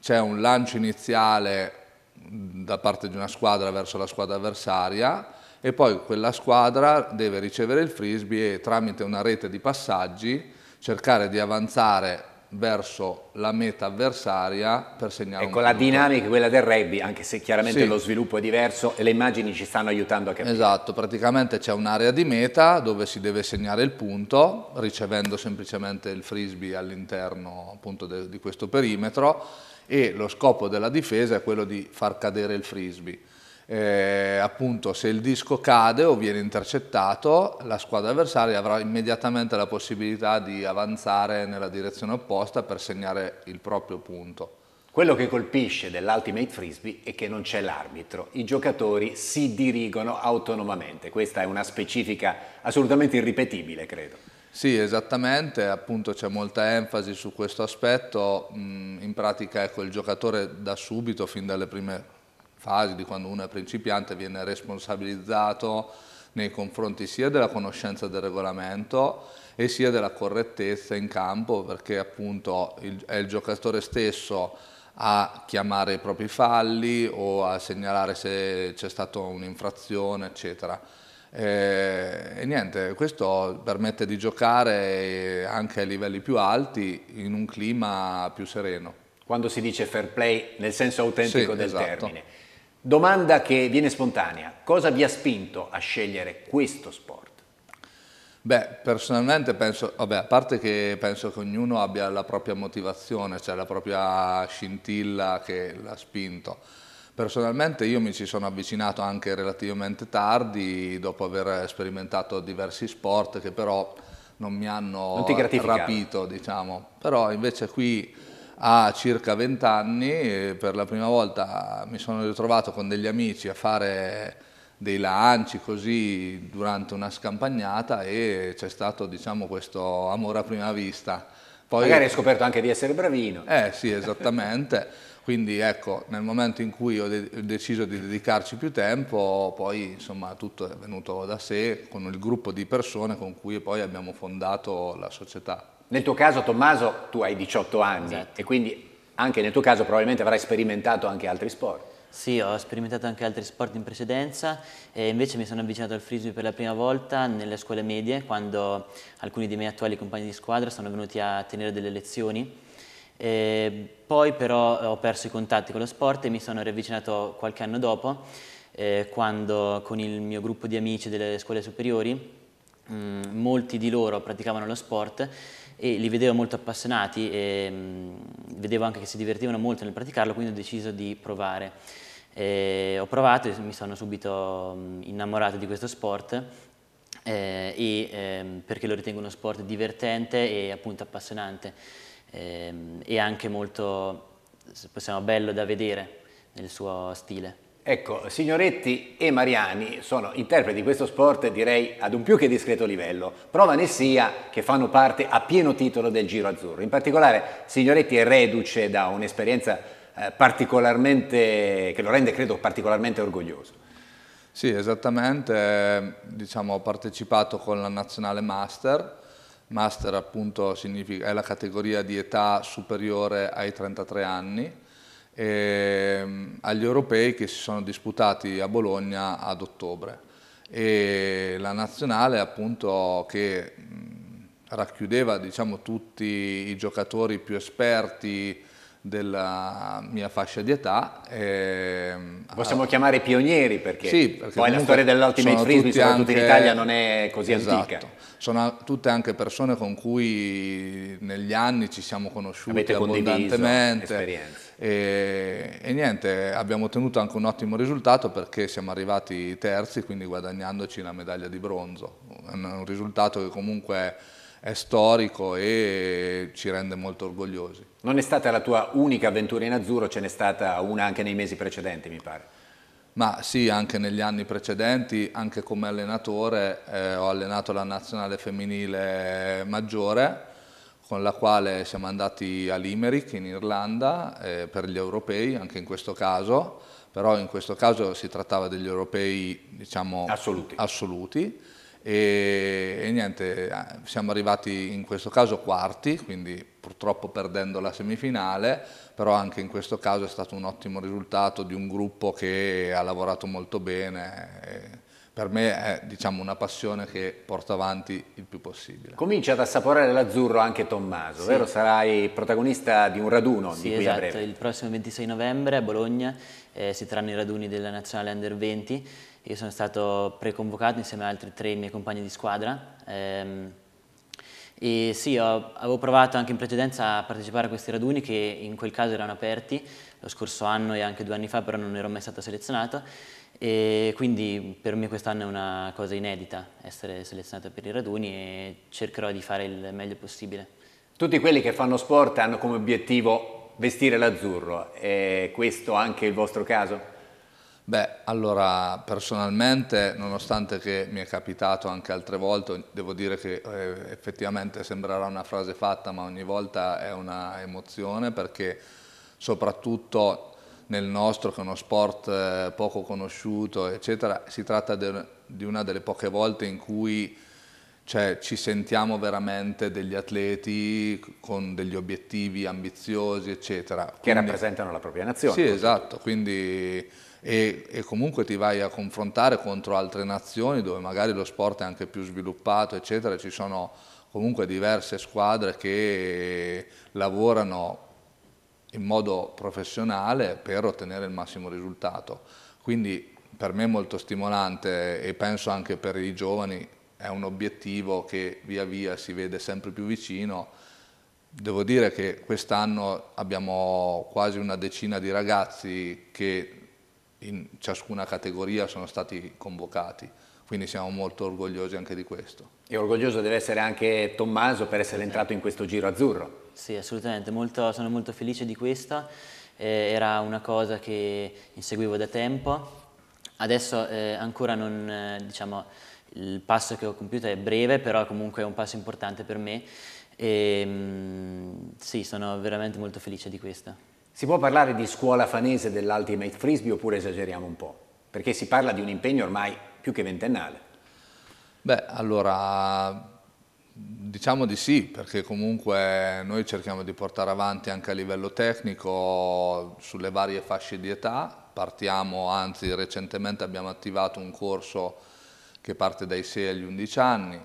c'è un lancio iniziale da parte di una squadra verso la squadra avversaria e poi quella squadra deve ricevere il frisbee e tramite una rete di passaggi cercare di avanzare verso la meta avversaria per segnare ecco, un Ecco, la dinamica è quella del rugby, anche se chiaramente sì. lo sviluppo è diverso e le immagini ci stanno aiutando a capire. Esatto, praticamente c'è un'area di meta dove si deve segnare il punto, ricevendo semplicemente il frisbee all'interno appunto de, di questo perimetro e lo scopo della difesa è quello di far cadere il frisbee eh, appunto se il disco cade o viene intercettato, la squadra avversaria avrà immediatamente la possibilità di avanzare nella direzione opposta per segnare il proprio punto. Quello che colpisce dell'Ultimate Frisbee è che non c'è l'arbitro, i giocatori si dirigono autonomamente, questa è una specifica assolutamente irripetibile credo. Sì, esattamente, appunto c'è molta enfasi su questo aspetto, mm, in pratica ecco, il giocatore da subito, fin dalle prime fasi di quando uno è principiante viene responsabilizzato nei confronti sia della conoscenza del regolamento e sia della correttezza in campo perché appunto è il giocatore stesso a chiamare i propri falli o a segnalare se c'è stata un'infrazione eccetera. E, eh, e, niente, questo permette di giocare anche ai livelli più alti in un clima più sereno. Quando si dice fair play nel senso autentico sì, del esatto. termine. Domanda che viene spontanea, cosa vi ha spinto a scegliere questo sport? Beh, personalmente penso, vabbè, a parte che penso che ognuno abbia la propria motivazione, cioè la propria scintilla che l'ha spinto. Personalmente io mi ci sono avvicinato anche relativamente tardi, dopo aver sperimentato diversi sport che però non mi hanno non rapito, diciamo. Però invece qui a circa 20 anni eh, per la prima volta mi sono ritrovato con degli amici a fare dei lanci così durante una scampagnata e c'è stato diciamo questo amore a prima vista. Poi, Magari hai scoperto anche di essere bravino. Eh sì, esattamente. Quindi ecco, nel momento in cui ho de deciso di dedicarci più tempo, poi insomma tutto è venuto da sé con il gruppo di persone con cui poi abbiamo fondato la società. Nel tuo caso, Tommaso, tu hai 18 anni esatto. e quindi anche nel tuo caso probabilmente avrai sperimentato anche altri sport. Sì, ho sperimentato anche altri sport in precedenza e invece mi sono avvicinato al frisbee per la prima volta nelle scuole medie quando alcuni dei miei attuali compagni di squadra sono venuti a tenere delle lezioni. E poi però ho perso i contatti con lo sport e mi sono riavvicinato qualche anno dopo eh, quando con il mio gruppo di amici delle scuole superiori mh, mm, molti di loro praticavano lo sport e li vedevo molto appassionati e ehm, mh, vedevo anche che si divertivano molto nel praticarlo, quindi ho deciso di provare. E eh, ho provato e mi sono subito innamorato di questo sport eh, e, eh, perché lo ritengo uno sport divertente e appunto appassionante e, ehm, e anche molto, se possiamo, bello da vedere nel suo stile. Ecco, Signoretti e Mariani sono interpreti di questo sport direi ad un più che discreto livello, prova ne sia che fanno parte a pieno titolo del Giro Azzurro. In particolare Signoretti è reduce da un'esperienza eh, particolarmente, che lo rende credo particolarmente orgoglioso. Sì, esattamente, diciamo, ho partecipato con la nazionale Master, Master appunto è la categoria di età superiore ai 33 anni, eh, agli europei che si sono disputati a Bologna ad ottobre e la nazionale appunto che racchiudeva diciamo, tutti i giocatori più esperti della mia fascia di età. Eh, Possiamo ah, chiamare pionieri perché, sì, perché poi la storia dell'Ultimate Frisbee soprattutto anche, in Italia non è così esatto, antica. Sono tutte anche persone con cui negli anni ci siamo conosciuti abbondantemente. Esperienze. E, e, niente, abbiamo ottenuto anche un ottimo risultato perché siamo arrivati terzi, quindi guadagnandoci la medaglia di bronzo. Un, un risultato che comunque è storico e ci rende molto orgogliosi. Non è stata la tua unica avventura in azzurro, ce n'è stata una anche nei mesi precedenti, mi pare. Ma sì, anche negli anni precedenti, anche come allenatore, eh, ho allenato la nazionale femminile maggiore con la quale siamo andati a Limerick in Irlanda eh, per gli europei, anche in questo caso, però in questo caso si trattava degli europei diciamo, assoluti. assoluti e, e, niente, eh, siamo arrivati in questo caso quarti, quindi purtroppo perdendo la semifinale, però anche in questo caso è stato un ottimo risultato di un gruppo che ha lavorato molto bene. E, eh, per me è diciamo, una passione che porto avanti il più possibile. Comincia ad assaporare l'azzurro anche Tommaso, sì. vero? Sarai protagonista di un raduno sì, di qui esatto, il prossimo 26 novembre a Bologna eh, si terranno i raduni della Nazionale Under 20. Io sono stato preconvocato insieme ad altri tre miei compagni di squadra. Ehm, e sì, ho, avevo provato anche in precedenza a partecipare a questi raduni che in quel caso erano aperti, lo scorso anno e anche due anni fa, però non ero mai stato selezionato e quindi per me quest'anno è una cosa inedita essere selezionato per i raduni e cercherò di fare il meglio possibile. Tutti quelli che fanno sport hanno come obiettivo vestire l'azzurro, è questo anche il vostro caso? Beh, allora personalmente, nonostante che mi è capitato anche altre volte, devo dire che eh, effettivamente sembrerà una frase fatta, ma ogni volta è una emozione perché soprattutto nel nostro che è uno sport eh, poco conosciuto, eccetera, si tratta di una delle poche volte in cui cioè, ci sentiamo veramente degli atleti con degli obiettivi ambiziosi, eccetera. Quindi, che rappresentano la propria nazione. Sì, esatto, quindi, e, e, comunque ti vai a confrontare contro altre nazioni dove magari lo sport è anche più sviluppato, eccetera, ci sono comunque diverse squadre che lavorano in modo professionale per ottenere il massimo risultato. Quindi per me è molto stimolante e penso anche per i giovani è un obiettivo che via via si vede sempre più vicino. Devo dire che quest'anno abbiamo quasi una decina di ragazzi che in ciascuna categoria sono stati convocati, quindi siamo molto orgogliosi anche di questo. E orgoglioso deve essere anche Tommaso per essere entrato in questo giro azzurro. Sì, assolutamente, molto, sono molto felice di questa, eh, era una cosa che inseguivo da tempo, adesso eh, ancora non, eh, diciamo, il passo che ho compiuto è breve, però comunque è un passo importante per me e ehm, mh, sì, sono veramente molto felice di questa. Si può parlare di scuola fanese dell'Ultimate Frisbee oppure esageriamo un po'? Perché si parla di un impegno ormai più che ventennale. Beh, allora Diciamo di sì, perché comunque noi cerchiamo di portare avanti anche a livello tecnico sulle varie fasce di età, partiamo, anzi recentemente abbiamo attivato un corso che parte dai 6 agli 11 anni,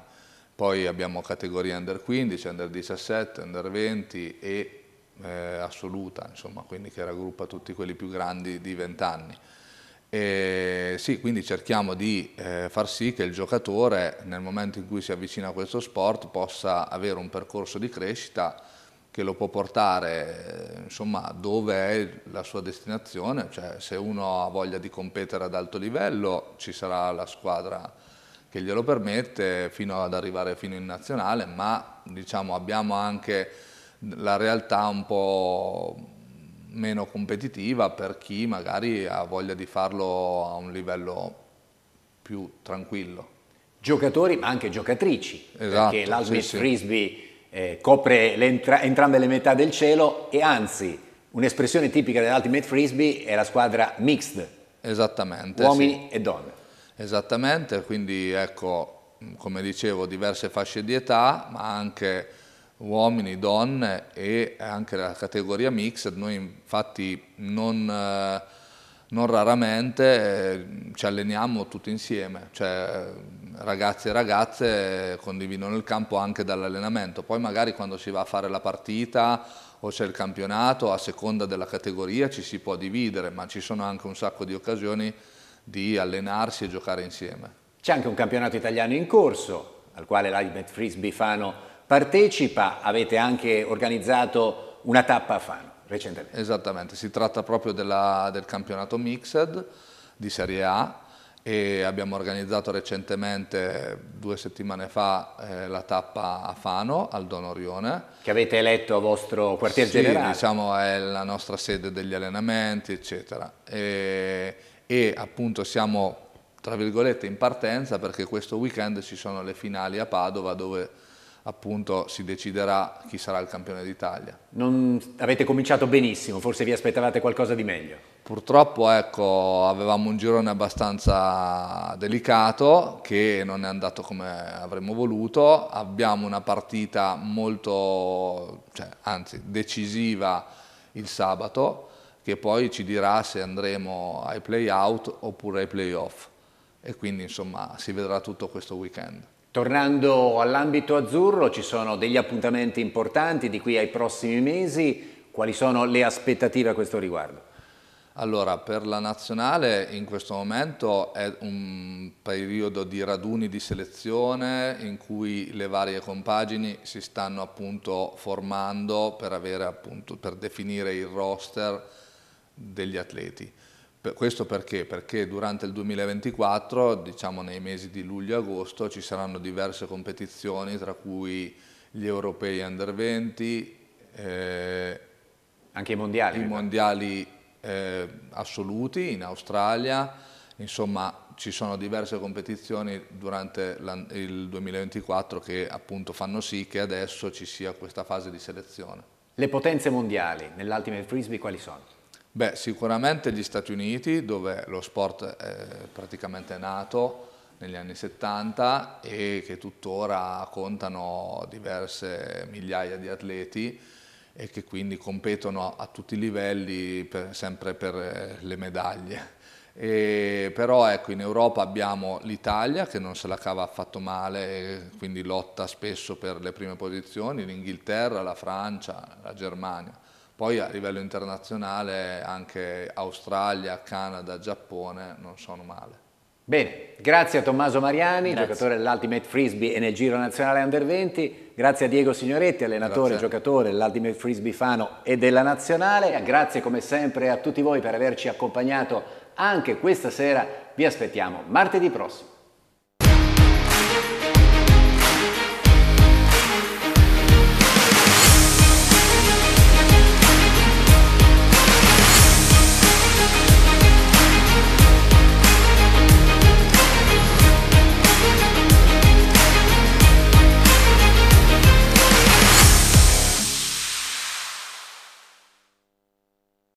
poi abbiamo categorie under 15, under 17, under 20 e eh, assoluta, insomma, quindi che raggruppa tutti quelli più grandi di 20 anni. E sì, quindi cerchiamo di eh, far sì che il giocatore nel momento in cui si avvicina a questo sport possa avere un percorso di crescita che lo può portare eh, insomma, dove è la sua destinazione, cioè se uno ha voglia di competere ad alto livello ci sarà la squadra che glielo permette fino ad arrivare fino in nazionale, ma diciamo, abbiamo anche la realtà un po' meno competitiva per chi magari ha voglia di farlo a un livello più tranquillo. Giocatori ma anche giocatrici, esatto, perché l'Ultimate sì, Frisbee eh, copre entra entrambe le metà del cielo e anzi un'espressione tipica dell'Ultimate Frisbee è la squadra mixed, Esattamente, uomini sì. e donne. Esattamente, quindi ecco, come dicevo, diverse fasce di età, ma anche uomini, donne e anche la categoria mixed, noi infatti non, eh, non raramente eh, ci alleniamo tutti insieme, cioè eh, ragazzi e ragazze condividono il campo anche dall'allenamento, poi magari quando si va a fare la partita o c'è il campionato, a seconda della categoria ci si può dividere, ma ci sono anche un sacco di occasioni di allenarsi e giocare insieme. C'è anche un campionato italiano in corso, al quale l'Albert Frisbee Fano partecipa, avete anche organizzato una tappa a Fano recentemente. Esattamente, si tratta proprio della, del campionato Mixed di Serie A e abbiamo organizzato recentemente, due settimane fa, eh, la tappa a Fano, al Don Orione. Che avete eletto a vostro quartier sì, generale. diciamo è la nostra sede degli allenamenti, eccetera. E, e appunto siamo, tra virgolette, in partenza perché questo weekend ci sono le finali a Padova dove appunto si deciderà chi sarà il campione d'Italia. Non avete cominciato benissimo, forse vi aspettavate qualcosa di meglio. Purtroppo ecco, avevamo un girone abbastanza delicato che non è andato come avremmo voluto, abbiamo una partita molto, cioè, anzi decisiva il sabato che poi ci dirà se andremo ai play out oppure ai playoff e quindi insomma si vedrà tutto questo weekend. Tornando all'ambito azzurro, ci sono degli appuntamenti importanti di qui ai prossimi mesi. Quali sono le aspettative a questo riguardo? Allora, per la nazionale in questo momento è un periodo di raduni di selezione in cui le varie compagini si stanno appunto formando per, avere, appunto, per definire il roster degli atleti questo perché? Perché durante il 2024, diciamo nei mesi di luglio e agosto, ci saranno diverse competizioni, tra cui gli europei under 20, eh, anche i mondiali, i mondiali eh, assoluti in Australia, insomma ci sono diverse competizioni durante il 2024 che appunto fanno sì che adesso ci sia questa fase di selezione. Le potenze mondiali nell'Ultimate Frisbee quali sono? Beh, sicuramente gli Stati Uniti, dove lo sport è praticamente nato negli anni 70 e che tuttora contano diverse migliaia di atleti e che quindi competono a tutti i livelli per, sempre per eh, le medaglie. E però ecco, in Europa abbiamo l'Italia che non se la cava affatto male, quindi lotta spesso per le prime posizioni, l'Inghilterra, la Francia, la Germania. Poi a livello internazionale anche Australia, Canada, Giappone non sono male. Bene, grazie a Tommaso Mariani, grazie. giocatore dell'Ultimate Frisbee e nel Giro Nazionale Under 20, grazie a Diego Signoretti, allenatore e giocatore dell'Ultimate Frisbee Fano e della Nazionale, grazie come sempre a tutti voi per averci accompagnato anche questa sera, vi aspettiamo martedì prossimo.